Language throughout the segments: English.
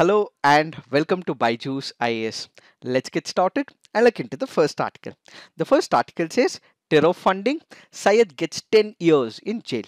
Hello and welcome to Byju's IAS. Let's get started and look into the first article. The first article says terror funding, Syed gets 10 years in jail.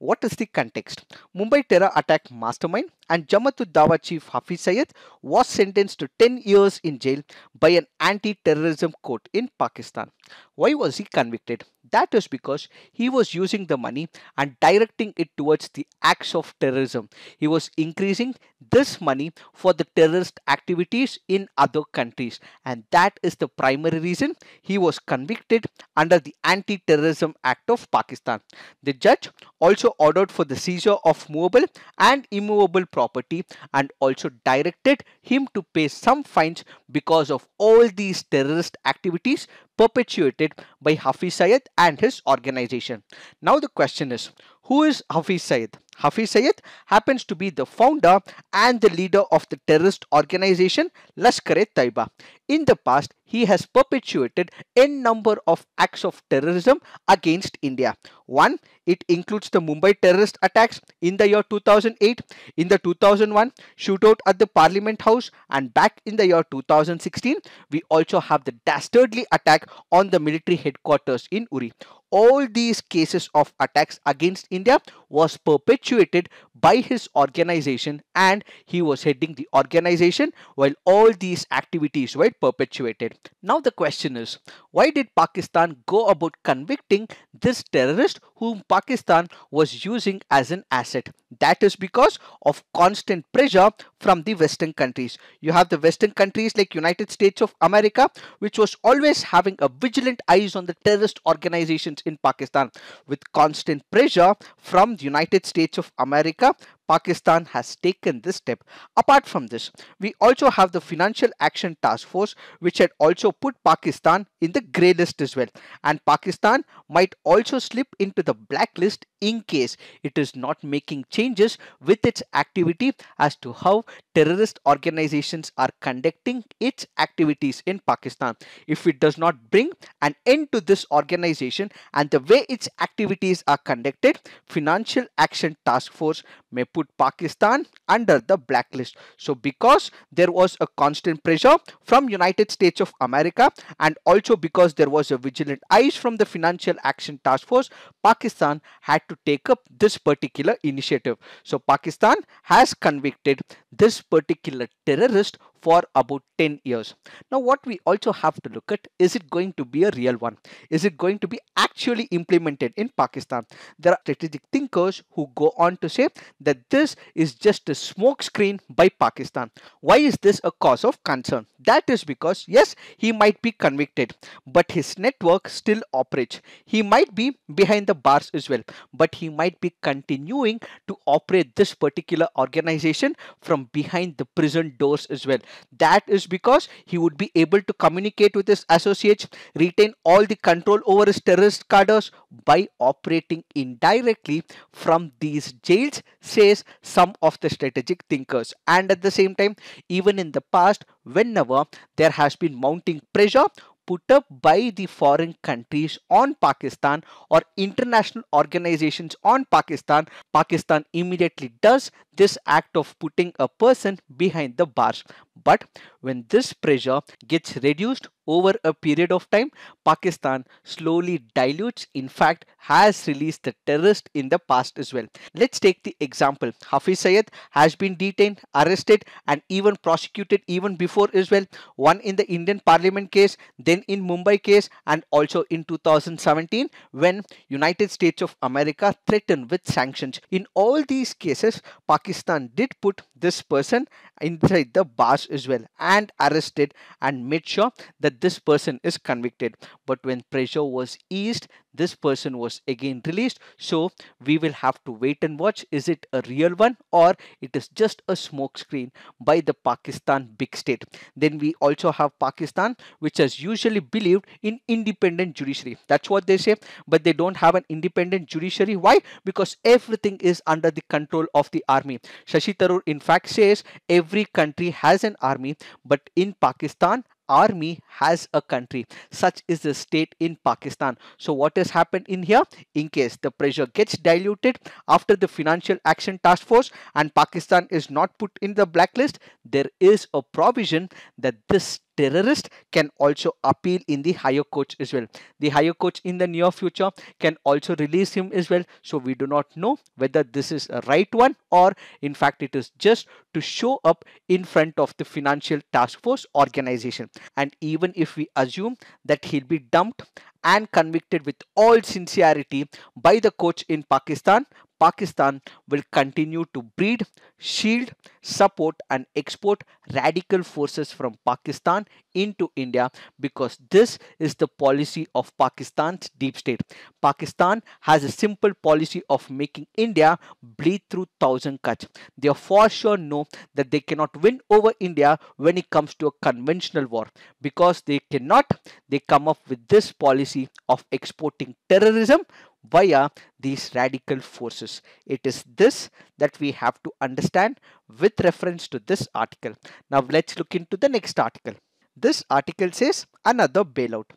What is the context? Mumbai terror attack mastermind and Jamatul Dawa chief Hafiz Sayed was sentenced to 10 years in jail by an anti-terrorism court in Pakistan. Why was he convicted? That is because he was using the money and directing it towards the acts of terrorism. He was increasing this money for the terrorist activities in other countries. And that is the primary reason he was convicted under the Anti-Terrorism Act of Pakistan. The judge also ordered for the seizure of movable and immovable property and also directed him to pay some fines because of all these terrorist activities perpetuated by Hafiz Syed and his organization. Now the question is, who is Hafiz Saeed? Hafiz Saeed happens to be the founder and the leader of the terrorist organization Lashkar-e-Taiba. In the past, he has perpetuated n number of acts of terrorism against India. One, it includes the Mumbai terrorist attacks in the year 2008, in the 2001 shootout at the Parliament House and back in the year 2016, we also have the dastardly attack on the military headquarters in Uri all these cases of attacks against India was perpetuated by his organization and he was heading the organization while all these activities were perpetuated. Now the question is, why did Pakistan go about convicting this terrorist whom Pakistan was using as an asset? That is because of constant pressure from the Western countries. You have the Western countries like United States of America, which was always having a vigilant eyes on the terrorist organizations in Pakistan with constant pressure from United States of America Pakistan has taken this step. Apart from this, we also have the Financial Action Task Force which had also put Pakistan in the grey list as well. And Pakistan might also slip into the blacklist in case it is not making changes with its activity as to how terrorist organizations are conducting its activities in Pakistan. If it does not bring an end to this organization and the way its activities are conducted, Financial Action Task Force may put put Pakistan under the blacklist. So because there was a constant pressure from United States of America and also because there was a vigilant eyes from the Financial Action Task Force, Pakistan had to take up this particular initiative. So Pakistan has convicted this particular terrorist for about 10 years. Now, what we also have to look at is it going to be a real one? Is it going to be actually implemented in Pakistan? There are strategic thinkers who go on to say that this is just a smokescreen by Pakistan. Why is this a cause of concern? That is because, yes, he might be convicted, but his network still operates. He might be behind the bars as well, but he might be continuing to operate this particular organization from behind the prison doors as well. That is because he would be able to communicate with his associates, retain all the control over his terrorist cadres by operating indirectly from these jails, says some of the strategic thinkers. And at the same time, even in the past, whenever there has been mounting pressure put up by the foreign countries on Pakistan or international organizations on Pakistan, Pakistan immediately does this act of putting a person behind the bars. But when this pressure gets reduced over a period of time, Pakistan slowly dilutes, in fact, has released the terrorist in the past as well. Let's take the example. Hafiz Sayed has been detained, arrested, and even prosecuted even before as well. One in the Indian Parliament case, then in Mumbai case, and also in 2017 when United States of America threatened with sanctions. In all these cases, Pakistan Pakistan did put this person inside the bars as well and arrested and made sure that this person is convicted. But when pressure was eased, this person was again released. So we will have to wait and watch. Is it a real one or it is just a smokescreen by the Pakistan big state? Then we also have Pakistan, which has usually believed in independent judiciary. That's what they say, but they don't have an independent judiciary. Why? Because everything is under the control of the army. Shashi Tharoor in fact says every every country has an army but in Pakistan army has a country such is the state in Pakistan so what has happened in here in case the pressure gets diluted after the financial action task force and Pakistan is not put in the blacklist there is a provision that this terrorist can also appeal in the higher court as well. The higher court in the near future can also release him as well. So we do not know whether this is a right one or in fact it is just to show up in front of the financial task force organization. And even if we assume that he'll be dumped and convicted with all sincerity by the coach in Pakistan, Pakistan will continue to breed, shield, support, and export radical forces from Pakistan into India because this is the policy of Pakistan's deep state. Pakistan has a simple policy of making India bleed through thousand cuts. They are for sure know that they cannot win over India when it comes to a conventional war because they cannot. They come up with this policy of exporting terrorism via these radical forces. It is this that we have to understand with reference to this article. Now let's look into the next article. This article says another bailout.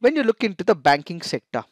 When you look into the banking sector,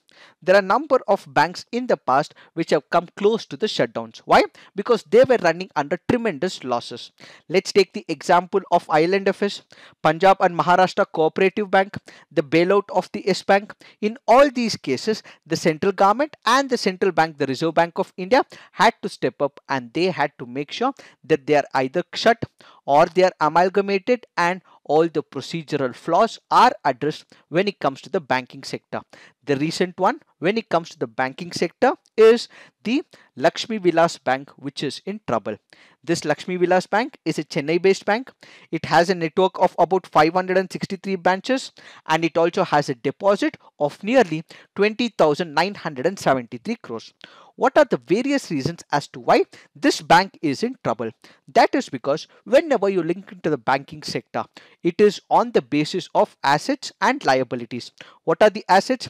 there are a number of banks in the past which have come close to the shutdowns. Why? Because they were running under tremendous losses. Let's take the example of Island FS, Punjab and Maharashtra Cooperative Bank, the bailout of the S Bank. In all these cases, the central government and the central bank, the Reserve Bank of India, had to step up and they had to make sure that they are either shut or they are amalgamated and all the procedural flaws are addressed when it comes to the banking sector. The recent one when it comes to the banking sector is the Lakshmi Vilas Bank which is in trouble. This Lakshmi Vilas Bank is a Chennai based bank. It has a network of about 563 branches and it also has a deposit of nearly 20,973 crores what are the various reasons as to why this bank is in trouble. That is because whenever you link into the banking sector, it is on the basis of assets and liabilities. What are the assets?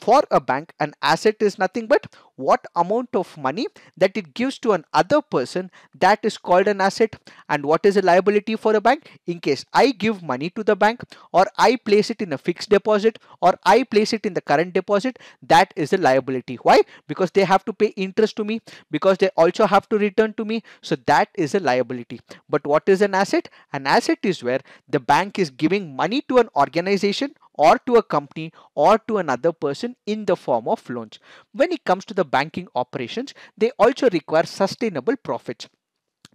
For a bank, an asset is nothing but what amount of money that it gives to another person that is called an asset and what is a liability for a bank in case I give money to the bank or I place it in a fixed deposit or I place it in the current deposit that is a liability why because they have to pay interest to me because they also have to return to me so that is a liability but what is an asset an asset is where the bank is giving money to an organization or to a company or to another person in the form of loans. When it comes to the banking operations, they also require sustainable profits.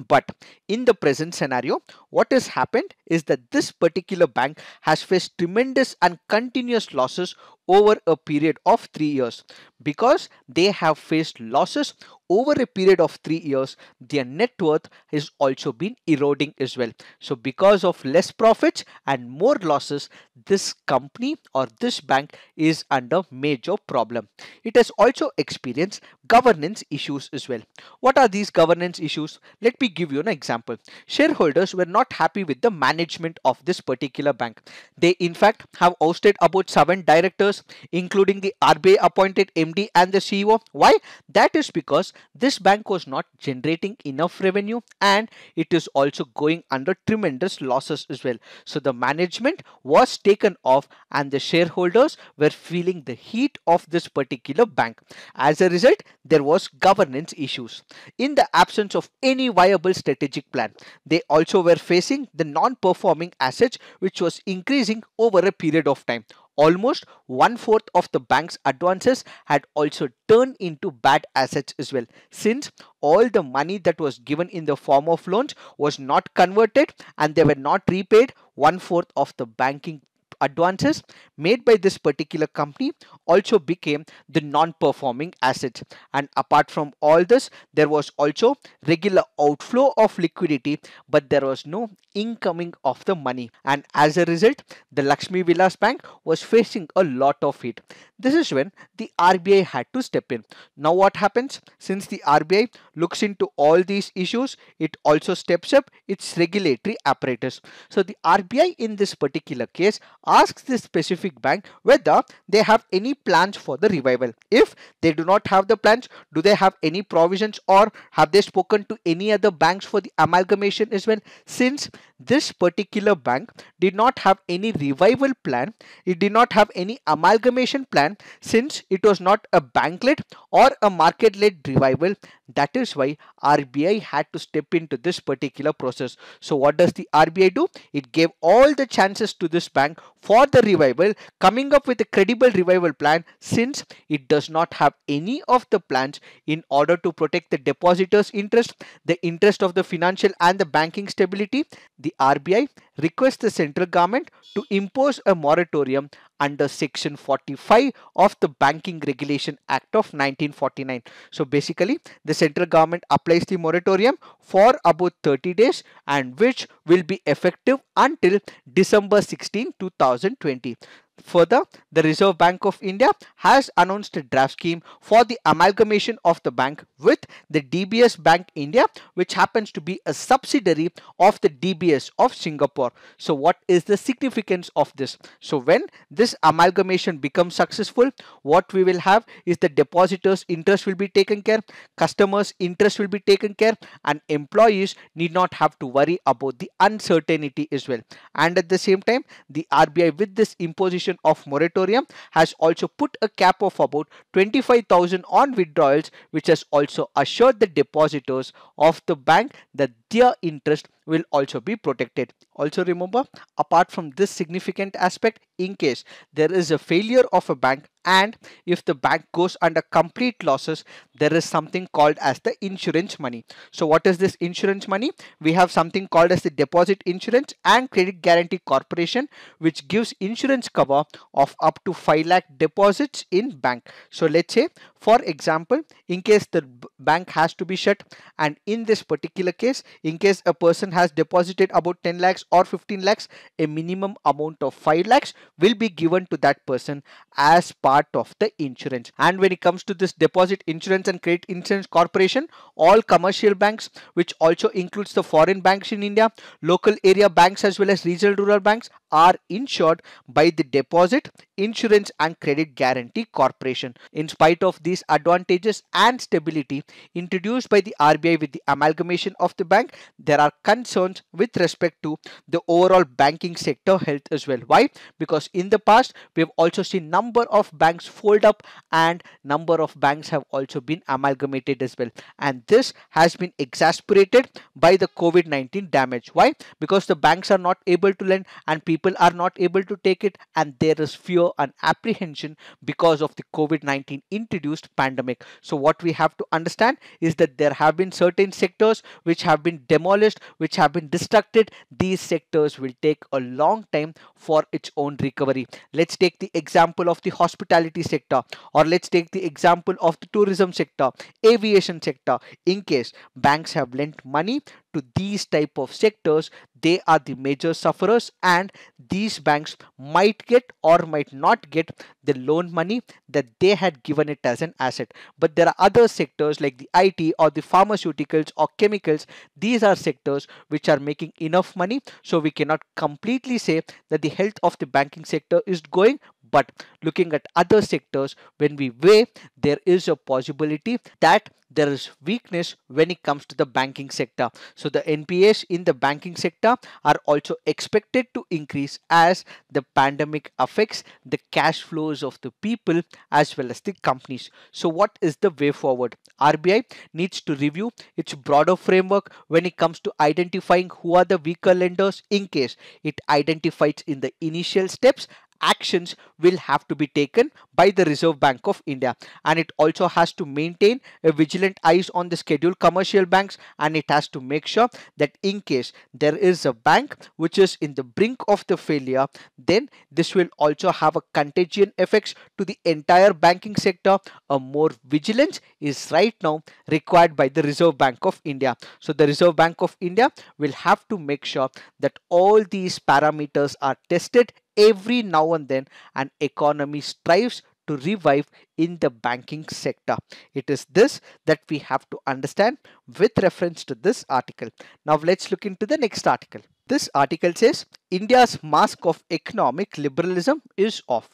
But in the present scenario, what has happened is that this particular bank has faced tremendous and continuous losses over a period of three years because they have faced losses over a period of three years, their net worth has also been eroding as well. So because of less profits and more losses, this company or this bank is under major problem. It has also experienced governance issues as well. What are these governance issues? Let me give you an example. Shareholders were not happy with the management of this particular bank. They in fact have ousted about seven directors, including the rba appointed MD and the CEO. Why? That is because this bank was not generating enough revenue and it is also going under tremendous losses as well. So the management was taken off and the shareholders were feeling the heat of this particular bank. As a result, there was governance issues. In the absence of any viable strategic plan, they also were facing the non-performing assets which was increasing over a period of time. Almost one fourth of the bank's advances had also turned into bad assets as well, since all the money that was given in the form of loans was not converted and they were not repaid. One fourth of the banking Advances made by this particular company also became the non-performing asset. And apart from all this, there was also regular outflow of liquidity, but there was no incoming of the money. And as a result, the Lakshmi Vilas Bank was facing a lot of heat. This is when the RBI had to step in. Now what happens? Since the RBI looks into all these issues, it also steps up its regulatory apparatus. So the RBI in this particular case asks this specific bank whether they have any plans for the revival. If they do not have the plans, do they have any provisions or have they spoken to any other banks for the amalgamation as well? Since this particular bank did not have any revival plan, it did not have any amalgamation plan since it was not a bank-led or a market-led revival that is why RBI had to step into this particular process. So what does the RBI do? It gave all the chances to this bank for the revival, coming up with a credible revival plan since it does not have any of the plans in order to protect the depositors' interest, the interest of the financial and the banking stability. The RBI requests the central government to impose a moratorium under section 45 of the Banking Regulation Act of 1949. So basically the central government applies the moratorium for about 30 days and which will be effective until December 16, 2020. Further, the Reserve Bank of India has announced a draft scheme for the amalgamation of the bank with the DBS Bank India, which happens to be a subsidiary of the DBS of Singapore. So what is the significance of this? So when this amalgamation becomes successful, what we will have is the depositors interest will be taken care, customers interest will be taken care and employees need not have to worry about the uncertainty as well. And at the same time, the RBI with this imposition of moratorium has also put a cap of about 25,000 on withdrawals which has also assured the depositors of the bank that their interest will also be protected. Also remember, apart from this significant aspect, in case there is a failure of a bank and if the bank goes under complete losses, there is something called as the insurance money. So what is this insurance money? We have something called as the deposit insurance and credit guarantee corporation which gives insurance cover of up to 5 lakh deposits in bank. So let's say for example, in case the bank has to be shut and in this particular case, in case a person has deposited about 10 lakhs or 15 lakhs, a minimum amount of 5 lakhs will be given to that person as part of the insurance. And when it comes to this deposit insurance and credit insurance corporation, all commercial banks, which also includes the foreign banks in India, local area banks as well as regional rural banks are insured by the deposit Insurance and Credit Guarantee Corporation. In spite of these advantages and stability introduced by the RBI with the amalgamation of the bank, there are concerns with respect to the overall banking sector health as well. Why? Because in the past, we have also seen number of banks fold up and number of banks have also been amalgamated as well. And this has been exasperated by the COVID-19 damage. Why? Because the banks are not able to lend and people are not able to take it and there is fear an and apprehension because of the COVID-19 introduced pandemic. So what we have to understand is that there have been certain sectors which have been demolished, which have been destructed. These sectors will take a long time for its own recovery. Let's take the example of the hospitality sector or let's take the example of the tourism sector, aviation sector. In case banks have lent money to these type of sectors they are the major sufferers and these banks might get or might not get the loan money that they had given it as an asset but there are other sectors like the IT or the pharmaceuticals or chemicals these are sectors which are making enough money so we cannot completely say that the health of the banking sector is going but looking at other sectors, when we weigh, there is a possibility that there is weakness when it comes to the banking sector. So the NPAs in the banking sector are also expected to increase as the pandemic affects the cash flows of the people as well as the companies. So what is the way forward? RBI needs to review its broader framework when it comes to identifying who are the weaker lenders in case it identifies in the initial steps actions will have to be taken by the Reserve Bank of India. And it also has to maintain a vigilant eyes on the scheduled commercial banks and it has to make sure that in case there is a bank which is in the brink of the failure, then this will also have a contagion effects to the entire banking sector. A more vigilance is right now required by the Reserve Bank of India. So the Reserve Bank of India will have to make sure that all these parameters are tested every now and then an economy strives to revive in the banking sector. It is this that we have to understand with reference to this article. Now let's look into the next article. This article says India's mask of economic liberalism is off.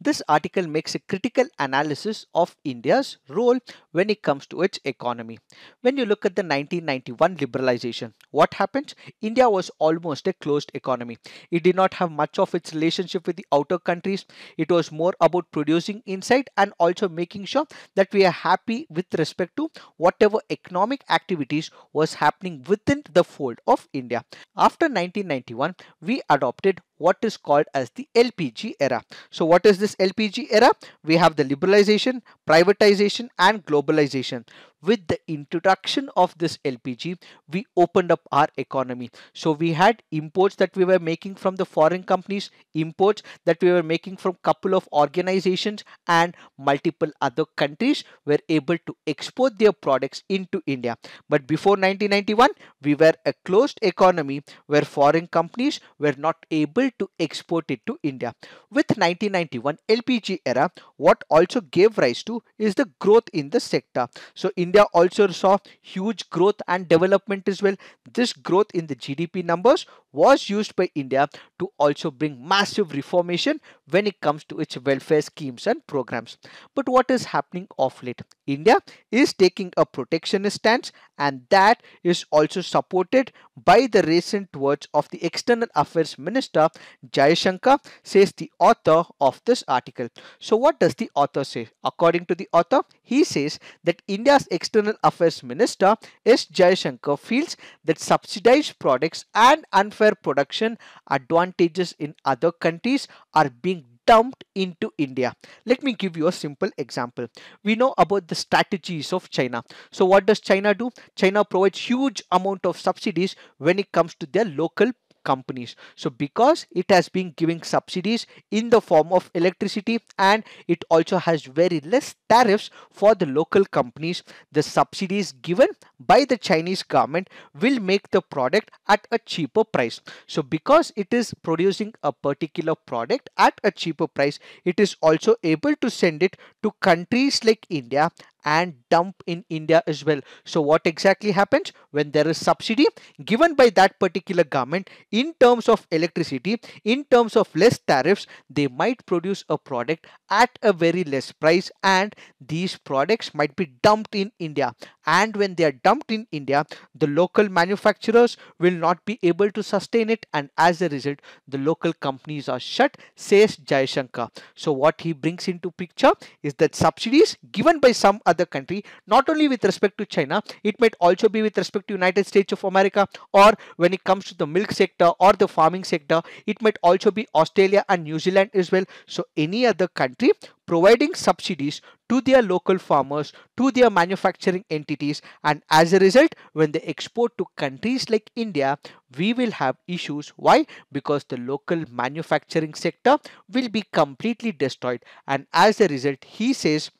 This article makes a critical analysis of India's role when it comes to its economy. When you look at the 1991 liberalization, what happened? India was almost a closed economy. It did not have much of its relationship with the outer countries. It was more about producing inside and also making sure that we are happy with respect to whatever economic activities was happening within the fold of India. After 1991, we adopted what is called as the LPG era. So what is this LPG era? We have the liberalization, privatization and global globalization with the introduction of this LPG, we opened up our economy. So we had imports that we were making from the foreign companies, imports that we were making from couple of organizations and multiple other countries were able to export their products into India. But before 1991, we were a closed economy where foreign companies were not able to export it to India. With 1991 LPG era, what also gave rise to is the growth in the sector. So in India also saw huge growth and development as well. This growth in the GDP numbers was used by India to also bring massive reformation when it comes to its welfare schemes and programs. But what is happening of late? India is taking a protectionist stance and that is also supported by the recent words of the External Affairs Minister Jayashankar says the author of this article. So what does the author say? According to the author, he says that India's External Affairs Minister S. Jayashankar feels that subsidized products and unfair production advantages in other countries are being dumped into India. Let me give you a simple example. We know about the strategies of China. So what does China do? China provides huge amount of subsidies when it comes to their local companies. So because it has been giving subsidies in the form of electricity and it also has very less tariffs for the local companies, the subsidies given by the Chinese government will make the product at a cheaper price. So because it is producing a particular product at a cheaper price, it is also able to send it to countries like India and dump in India as well. So what exactly happens when there is subsidy given by that particular government in terms of electricity, in terms of less tariffs, they might produce a product at a very less price and these products might be dumped in India. And when they are dumped in India, the local manufacturers will not be able to sustain it and as a result, the local companies are shut, says Jayashankar. So what he brings into picture is that subsidies given by some other other country, not only with respect to China, it might also be with respect to United States of America or when it comes to the milk sector or the farming sector, it might also be Australia and New Zealand as well. So any other country providing subsidies to their local farmers, to their manufacturing entities and as a result when they export to countries like India, we will have issues. Why? Because the local manufacturing sector will be completely destroyed and as a result he says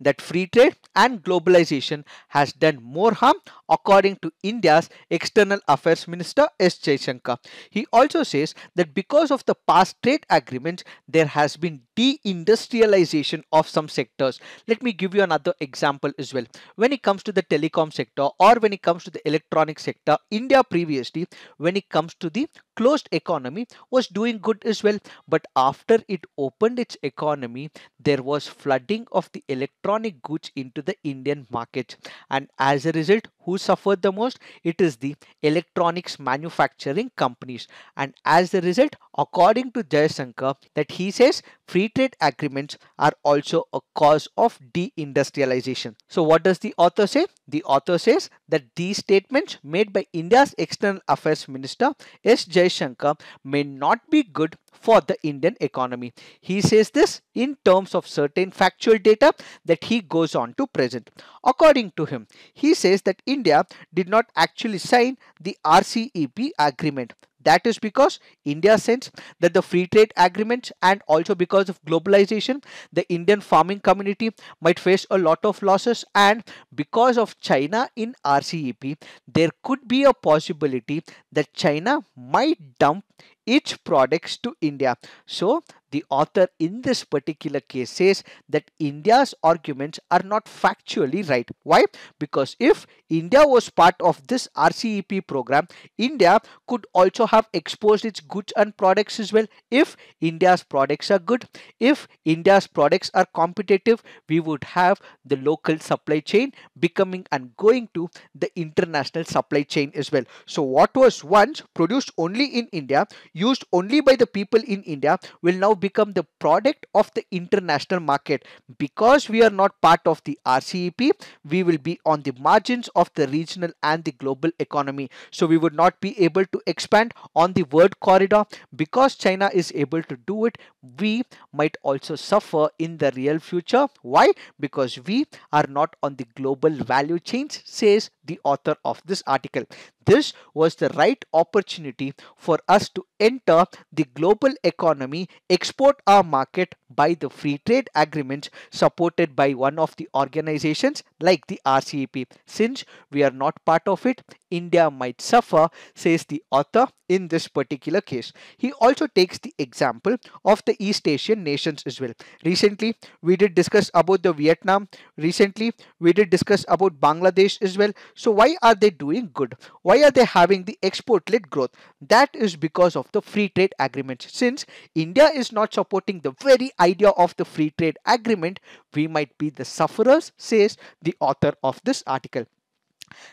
that free trade and globalization has done more harm according to India's External Affairs Minister S. Jaishankar. He also says that because of the past trade agreements, there has been deindustrialization of some sectors. Let me give you another example as well. When it comes to the telecom sector or when it comes to the electronic sector, India previously, when it comes to the closed economy was doing good as well. But after it opened its economy, there was flooding of the electronic goods into the Indian market. And as a result, who suffered the most? It is the electronics manufacturing companies. And as a result, according to Jayasankar, that he says free free trade agreements are also a cause of deindustrialization. So what does the author say? The author says that these statements made by India's External Affairs Minister S. Shankar may not be good for the Indian economy. He says this in terms of certain factual data that he goes on to present. According to him, he says that India did not actually sign the RCEP agreement that is because India sense that the free trade agreements and also because of globalization, the Indian farming community might face a lot of losses and because of China in RCEP, there could be a possibility that China might dump its products to India. So the author in this particular case says that India's arguments are not factually right. Why? Because if India was part of this RCEP program, India could also have exposed its goods and products as well. If India's products are good, if India's products are competitive, we would have the local supply chain becoming and going to the international supply chain as well. So what was once produced only in India, used only by the people in India will now be become the product of the international market. Because we are not part of the RCEP, we will be on the margins of the regional and the global economy. So we would not be able to expand on the world corridor. Because China is able to do it, we might also suffer in the real future. Why? Because we are not on the global value chains, says the author of this article. This was the right opportunity for us to enter the global economy, export our market by the free trade agreements supported by one of the organizations like the RCEP. Since we are not part of it, India might suffer, says the author in this particular case. He also takes the example of the East Asian nations as well. Recently, we did discuss about the Vietnam. Recently, we did discuss about Bangladesh as well. So why are they doing good? Why are they having the export-led growth? That is because of the free trade agreements. Since India is not supporting the very idea of the free trade agreement, we might be the sufferers, says the author of this article.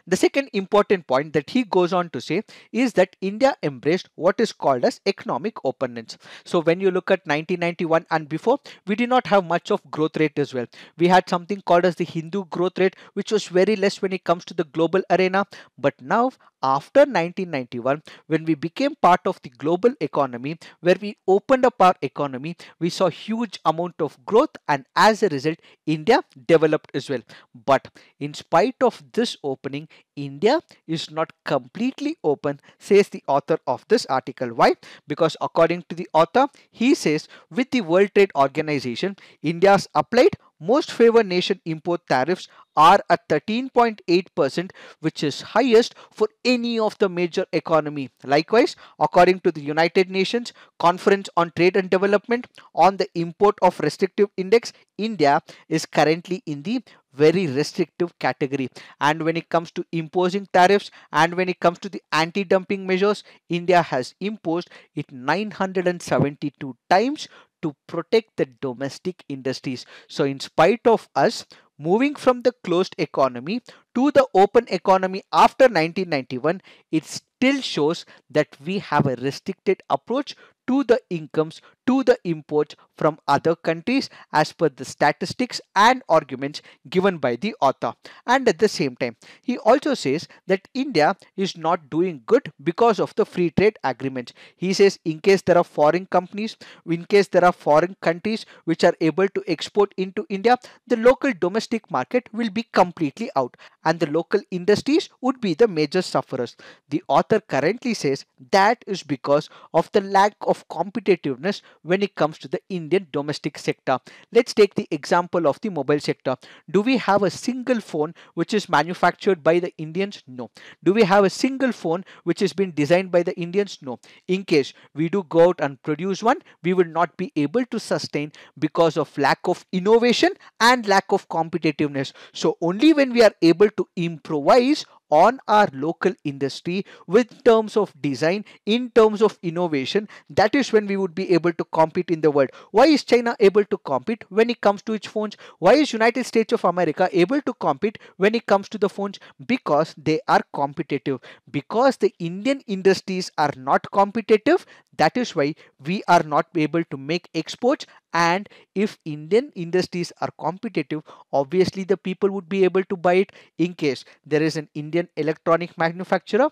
The second important point that he goes on to say is that India embraced what is called as economic openness. So when you look at 1991 and before, we did not have much of growth rate as well. We had something called as the Hindu growth rate, which was very less when it comes to the global arena. But now after 1991 when we became part of the global economy where we opened up our economy we saw huge amount of growth and as a result india developed as well but in spite of this open opening India is not completely open, says the author of this article. Why? Because according to the author, he says with the World Trade Organization, India's applied most favored nation import tariffs are at 13.8% which is highest for any of the major economy. Likewise, according to the United Nations Conference on Trade and Development on the Import of Restrictive Index, India is currently in the very restrictive category and when it comes to imposing tariffs and when it comes to the anti-dumping measures India has imposed it 972 times to protect the domestic industries so in spite of us moving from the closed economy to the open economy after 1991 it still shows that we have a restricted approach to the incomes to the imports from other countries as per the statistics and arguments given by the author. And at the same time, he also says that India is not doing good because of the free trade agreements. He says in case there are foreign companies, in case there are foreign countries which are able to export into India, the local domestic market will be completely out and the local industries would be the major sufferers. The author currently says that is because of the lack of competitiveness when it comes to the Indian domestic sector. Let's take the example of the mobile sector. Do we have a single phone which is manufactured by the Indians? No. Do we have a single phone which has been designed by the Indians? No. In case we do go out and produce one, we will not be able to sustain because of lack of innovation and lack of competitiveness. So only when we are able to improvise on our local industry with terms of design, in terms of innovation, that is when we would be able to compete in the world. Why is China able to compete when it comes to its phones? Why is United States of America able to compete when it comes to the phones? Because they are competitive. Because the Indian industries are not competitive, that is why we are not able to make exports and if Indian industries are competitive, obviously the people would be able to buy it in case there is an Indian electronic manufacturer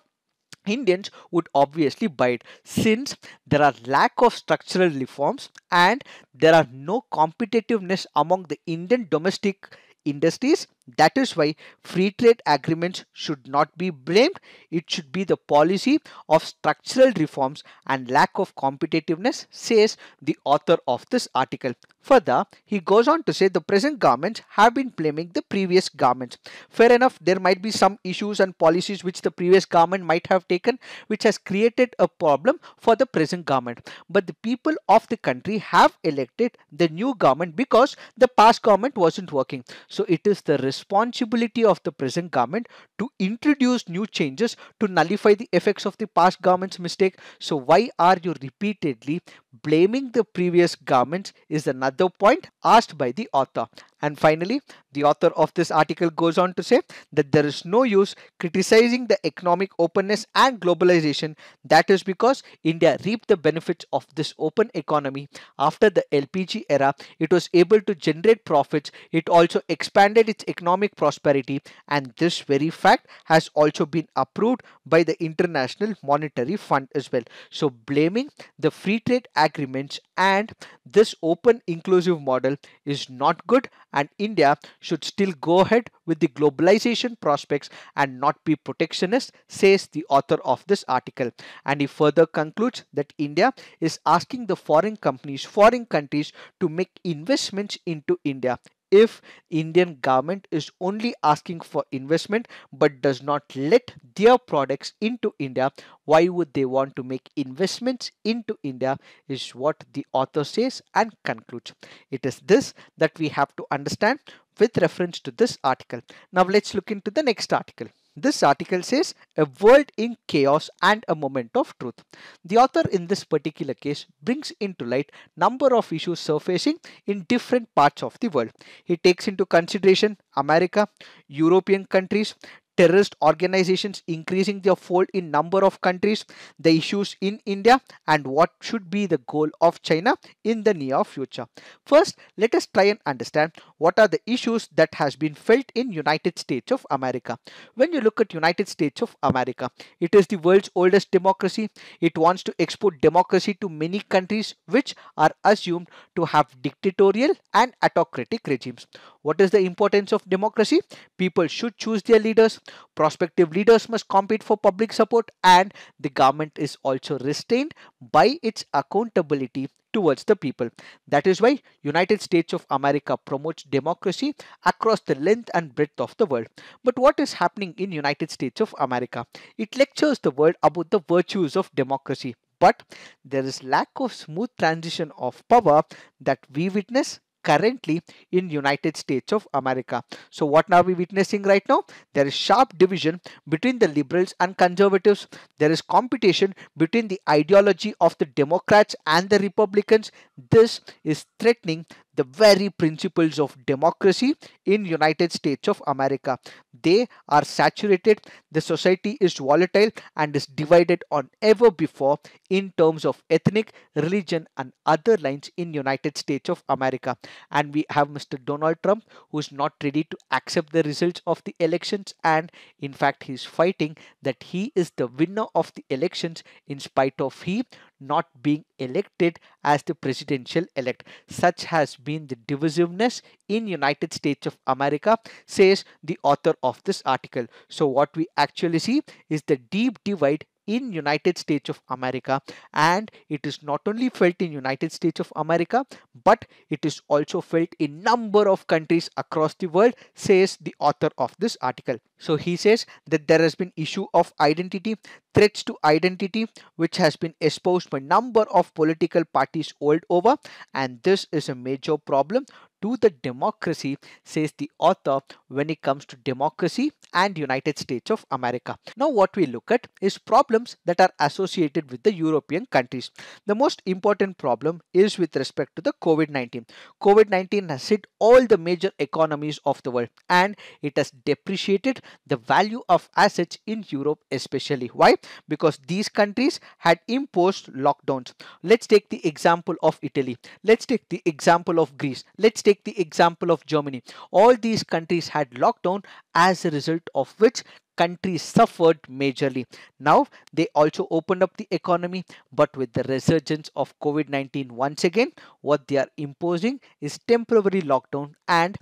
Indians would obviously buy it since there are lack of structural reforms and there are no competitiveness among the Indian domestic industries that is why free trade agreements should not be blamed. It should be the policy of structural reforms and lack of competitiveness, says the author of this article. Further, he goes on to say the present governments have been blaming the previous governments. Fair enough, there might be some issues and policies which the previous government might have taken which has created a problem for the present government. But the people of the country have elected the new government because the past government wasn't working. So it is the responsibility of the present government to introduce new changes to nullify the effects of the past government's mistake. So why are you repeatedly blaming the previous governments is another point asked by the author. And finally, the author of this article goes on to say that there is no use criticizing the economic openness and globalization. That is because India reaped the benefits of this open economy. After the LPG era, it was able to generate profits. It also expanded its economic prosperity. And this very fact has also been approved by the International Monetary Fund as well. So blaming the free trade agreements and this open inclusive model is not good and India should still go ahead with the globalization prospects and not be protectionist says the author of this article and he further concludes that India is asking the foreign companies foreign countries to make investments into India if Indian government is only asking for investment but does not let their products into India, why would they want to make investments into India is what the author says and concludes. It is this that we have to understand with reference to this article. Now let's look into the next article. This article says a world in chaos and a moment of truth. The author in this particular case brings into light number of issues surfacing in different parts of the world. He takes into consideration America, European countries, terrorist organizations increasing their fold in number of countries, the issues in India and what should be the goal of China in the near future. First, let us try and understand what are the issues that has been felt in United States of America. When you look at United States of America, it is the world's oldest democracy. It wants to export democracy to many countries which are assumed to have dictatorial and autocratic regimes. What is the importance of democracy? People should choose their leaders. Prospective leaders must compete for public support and the government is also restrained by its accountability towards the people. That is why United States of America promotes democracy across the length and breadth of the world. But what is happening in United States of America? It lectures the world about the virtues of democracy. But there is lack of smooth transition of power that we witness currently in United States of America. So what are we witnessing right now? There is sharp division between the liberals and conservatives. There is competition between the ideology of the Democrats and the Republicans. This is threatening the very principles of democracy in United States of America. They are saturated, the society is volatile and is divided on ever before in terms of ethnic, religion and other lines in United States of America. And we have Mr. Donald Trump who is not ready to accept the results of the elections and in fact he is fighting that he is the winner of the elections in spite of he not being elected as the presidential elect. Such has been the divisiveness in United States of America, says the author of this article. So what we actually see is the deep divide in United States of America and it is not only felt in United States of America but it is also felt in number of countries across the world says the author of this article. So he says that there has been issue of identity, threats to identity which has been exposed by number of political parties old over and this is a major problem to the democracy, says the author, when it comes to democracy and United States of America. Now what we look at is problems that are associated with the European countries. The most important problem is with respect to the COVID-19. COVID-19 has hit all the major economies of the world and it has depreciated the value of assets in Europe especially. Why? Because these countries had imposed lockdowns. Let's take the example of Italy. Let's take the example of Greece. Let's take take the example of Germany. All these countries had lockdown as a result of which countries suffered majorly. Now they also opened up the economy but with the resurgence of COVID-19 once again what they are imposing is temporary lockdown and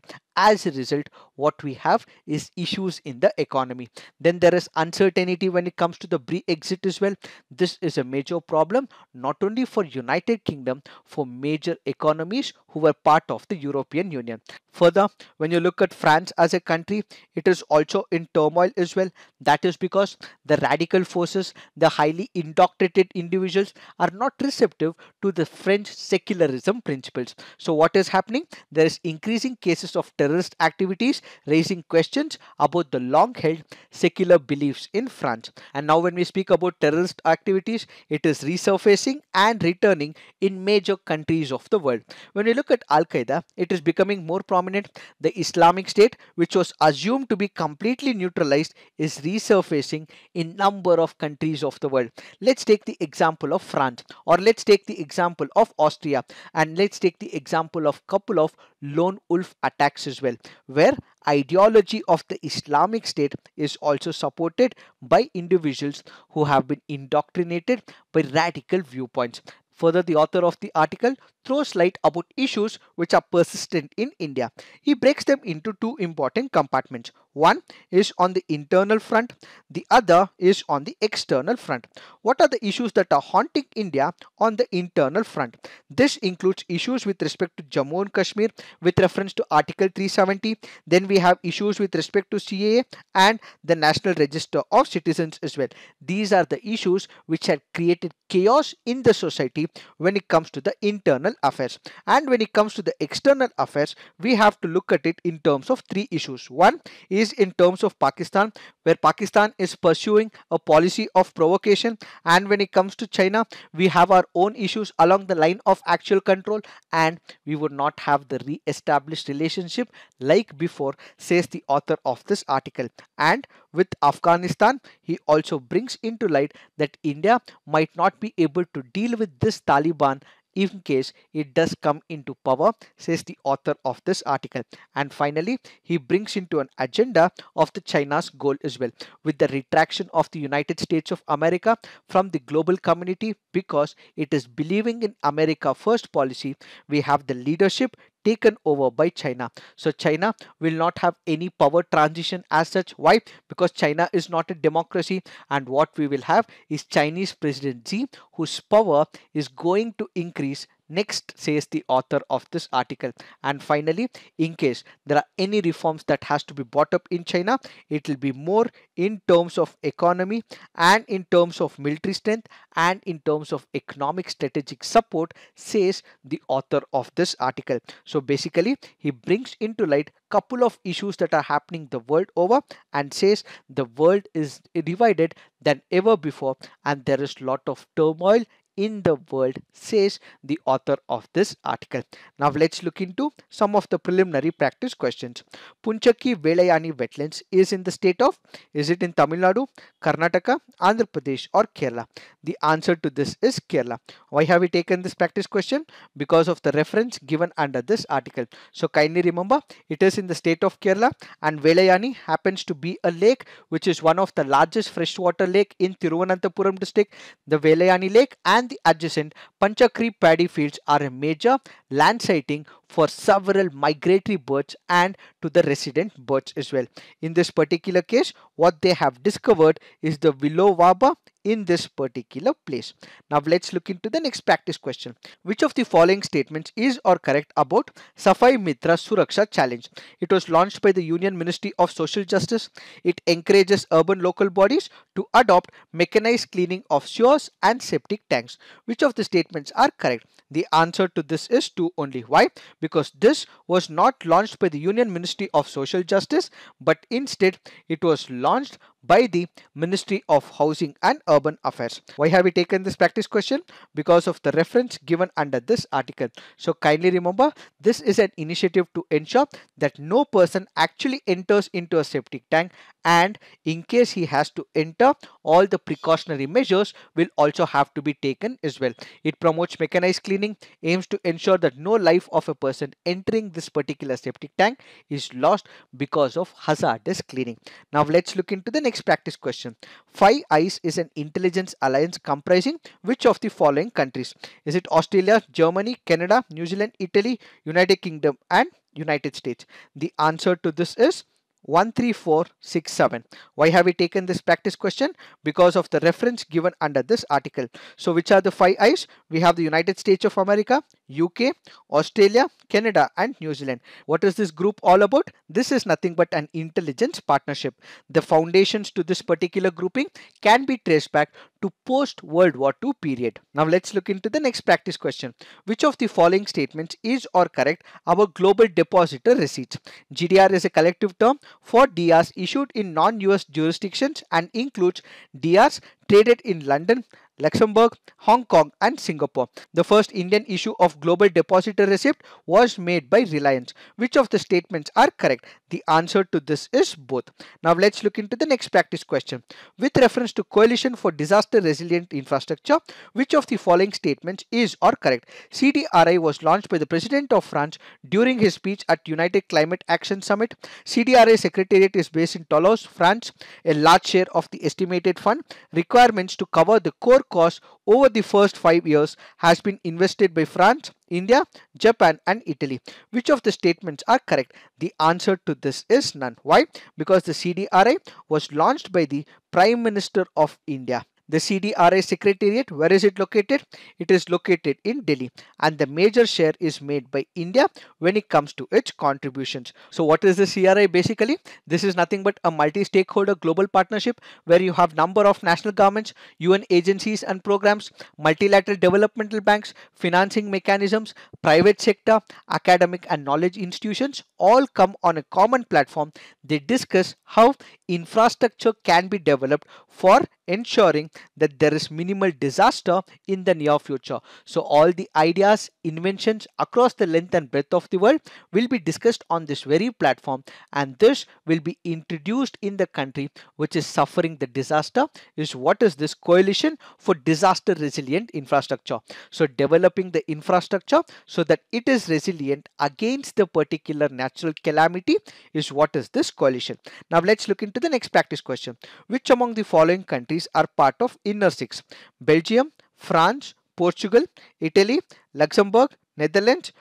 as a result what we have is issues in the economy then there is uncertainty when it comes to the brexit as well this is a major problem not only for united kingdom for major economies who were part of the european union further when you look at france as a country it is also in turmoil as well that is because the radical forces the highly indoctrinated individuals are not receptive to the french secularism principles so what is happening there is increasing cases of terrorism terrorist activities, raising questions about the long-held secular beliefs in France. And now when we speak about terrorist activities, it is resurfacing and returning in major countries of the world. When we look at Al-Qaeda, it is becoming more prominent. The Islamic State, which was assumed to be completely neutralized, is resurfacing in number of countries of the world. Let's take the example of France or let's take the example of Austria and let's take the example of couple of lone wolf attacks as well, where ideology of the Islamic State is also supported by individuals who have been indoctrinated by radical viewpoints. Further, the author of the article throws light about issues which are persistent in India. He breaks them into two important compartments. One is on the internal front, the other is on the external front. What are the issues that are haunting India on the internal front? This includes issues with respect to Jammu and Kashmir with reference to Article 370. Then we have issues with respect to CAA and the National Register of Citizens as well. These are the issues which have created chaos in the society when it comes to the internal affairs. And when it comes to the external affairs, we have to look at it in terms of three issues. One is in terms of Pakistan, where Pakistan is pursuing a policy of provocation. And when it comes to China, we have our own issues along the line of actual control and we would not have the re-established relationship like before, says the author of this article. And with Afghanistan, he also brings into light that India might not be able to deal with this Taliban in case it does come into power, says the author of this article. And finally, he brings into an agenda of the China's goal as well, with the retraction of the United States of America from the global community because it is believing in America first policy. We have the leadership taken over by China. So China will not have any power transition as such. Why? Because China is not a democracy and what we will have is Chinese presidency whose power is going to increase Next, says the author of this article. And finally, in case there are any reforms that has to be brought up in China, it will be more in terms of economy and in terms of military strength and in terms of economic strategic support, says the author of this article. So basically, he brings into light couple of issues that are happening the world over and says the world is divided than ever before and there is lot of turmoil in the world, says the author of this article. Now let's look into some of the preliminary practice questions. Punchaki Velayani wetlands is in the state of, is it in Tamil Nadu, Karnataka, Andhra Pradesh or Kerala? The answer to this is Kerala. Why have we taken this practice question? Because of the reference given under this article. So kindly remember, it is in the state of Kerala and Velayani happens to be a lake which is one of the largest freshwater lake in Thiruvananthapuram district, the Velayani lake and and the adjacent Panchakri paddy fields are a major land sighting for several migratory birds and to the resident birds as well. In this particular case, what they have discovered is the willow waba in this particular place. Now let's look into the next practice question. Which of the following statements is or correct about Safai Mitra Suraksha Challenge? It was launched by the Union Ministry of Social Justice. It encourages urban local bodies to adopt mechanized cleaning of sewers and septic tanks. Which of the statements are correct? The answer to this is 2 only. Why? Because this was not launched by the Union Ministry of Social Justice, but instead it was launched by the Ministry of Housing and Urban Affairs. Why have we taken this practice question? Because of the reference given under this article. So kindly remember, this is an initiative to ensure that no person actually enters into a septic tank and in case he has to enter, all the precautionary measures will also have to be taken as well. It promotes mechanized cleaning, aims to ensure that no life of a person entering this particular septic tank is lost because of hazardous cleaning. Now let's look into the next next practice question. Five Eyes is an intelligence alliance comprising which of the following countries? Is it Australia, Germany, Canada, New Zealand, Italy, United Kingdom and United States? The answer to this is 13467. Why have we taken this practice question? Because of the reference given under this article. So which are the five eyes? We have the United States of America, UK, Australia, Canada and New Zealand. What is this group all about? This is nothing but an intelligence partnership. The foundations to this particular grouping can be traced back to post-World War II period. Now let's look into the next practice question. Which of the following statements is or correct about global depositor receipts? GDR is a collective term for DRs issued in non-US jurisdictions and includes DRs traded in London Luxembourg, Hong Kong and Singapore. The first Indian issue of Global Depositor Receipt was made by Reliance. Which of the statements are correct? The answer to this is both. Now let's look into the next practice question. With reference to Coalition for Disaster Resilient Infrastructure, which of the following statements is or correct? CDRI was launched by the President of France during his speech at United Climate Action Summit. CDRI Secretariat is based in Toulouse, France. A large share of the estimated fund requirements to cover the core cost over the first five years has been invested by France, India, Japan and Italy. Which of the statements are correct? The answer to this is none. Why? Because the CDRI was launched by the Prime Minister of India. The CDRI Secretariat, where is it located? It is located in Delhi and the major share is made by India when it comes to its contributions. So what is the CRI basically? This is nothing but a multi-stakeholder global partnership where you have number of national governments, UN agencies and programs, multilateral developmental banks, financing mechanisms, private sector, academic and knowledge institutions all come on a common platform. They discuss how infrastructure can be developed for ensuring that there is minimal disaster in the near future. So all the ideas, inventions across the length and breadth of the world will be discussed on this very platform and this will be introduced in the country which is suffering the disaster is what is this coalition for disaster resilient infrastructure. So developing the infrastructure so that it is resilient against the particular natural calamity is what is this coalition. Now let's look into the next practice question. Which among the following countries are part of of inner six Belgium, France, Portugal, Italy, Luxembourg, Netherlands,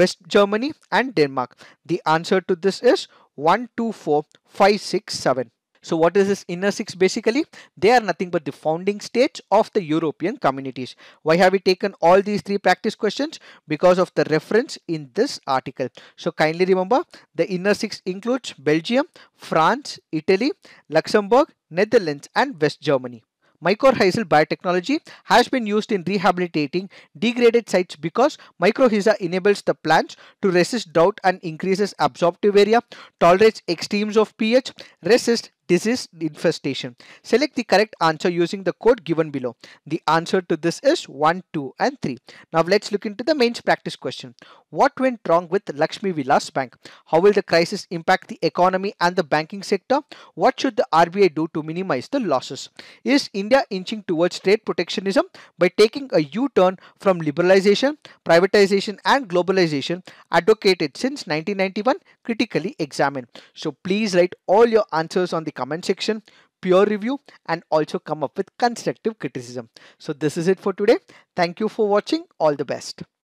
West Germany, and Denmark. The answer to this is 1, 2, 4, 5, 6, 7. So what is this inner six basically? They are nothing but the founding states of the European communities. Why have we taken all these three practice questions? Because of the reference in this article. So kindly remember the inner six includes Belgium, France, Italy, Luxembourg, Netherlands and West Germany. Mycorrhizal biotechnology has been used in rehabilitating degraded sites because mycorrhiza enables the plants to resist drought and increases absorptive area, tolerates extremes of pH, resists this is infestation. Select the correct answer using the code given below. The answer to this is 1, 2 and 3. Now let's look into the mains practice question. What went wrong with Lakshmi Vilas Bank? How will the crisis impact the economy and the banking sector? What should the RBI do to minimize the losses? Is India inching towards trade protectionism by taking a U-turn from liberalization, privatization and globalization advocated since 1991? Critically examined. So please write all your answers on the comment section, peer review and also come up with constructive criticism. So this is it for today. Thank you for watching. All the best.